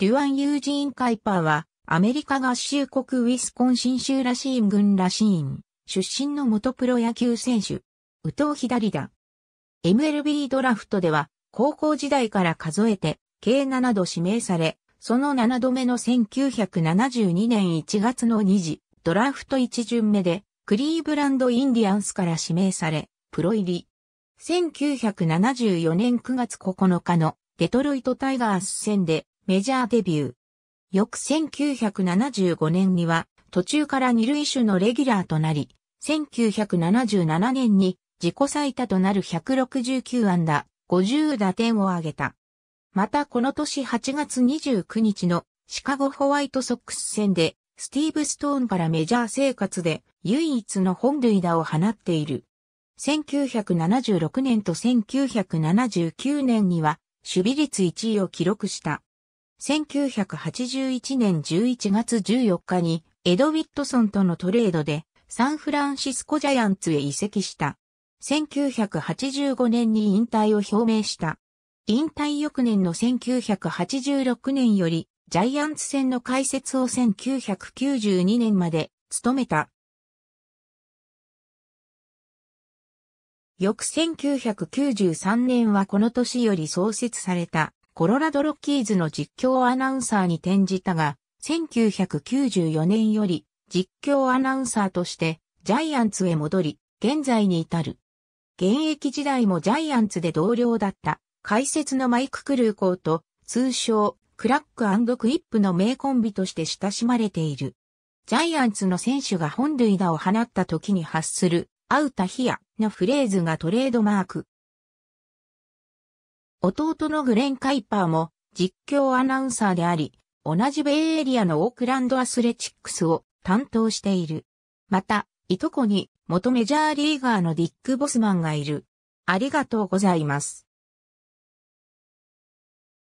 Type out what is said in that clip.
デュアン・ユージーン・カイパーは、アメリカ合衆国ウィスコンシン州ラシーンらラシーン、出身の元プロ野球選手、右投左打。MLB ドラフトでは、高校時代から数えて、計7度指名され、その7度目の1972年1月の2次、ドラフト1巡目で、クリーブランド・インディアンスから指名され、プロ入り。1974年9月9日のデトロイト・タイガース戦でメジャーデビュー。翌1975年には途中から二塁手のレギュラーとなり、1977年に自己最多となる169安打、50打点を挙げた。またこの年8月29日のシカゴホワイトソックス戦でスティーブ・ストーンからメジャー生活で唯一の本塁打を放っている。1976年と1979年には守備率1位を記録した。1981年11月14日にエド・ウィットソンとのトレードでサンフランシスコジャイアンツへ移籍した。1985年に引退を表明した。引退翌年の1986年よりジャイアンツ戦の解説を1992年まで務めた。翌1993年はこの年より創設されたコロラドロッキーズの実況アナウンサーに転じたが、1994年より実況アナウンサーとしてジャイアンツへ戻り、現在に至る。現役時代もジャイアンツで同僚だった解説のマイク・クルーコーと通称クラッククイップの名コンビとして親しまれている。ジャイアンツの選手が本塁打を放った時に発するアウタヒアのフレーズがトレードマーク弟のグレン・カイパーも実況アナウンサーであり、同じベイエリアのオークランドアスレチックスを担当している。また、いとこに元メジャーリーガーのディック・ボスマンがいる。ありがとうございます。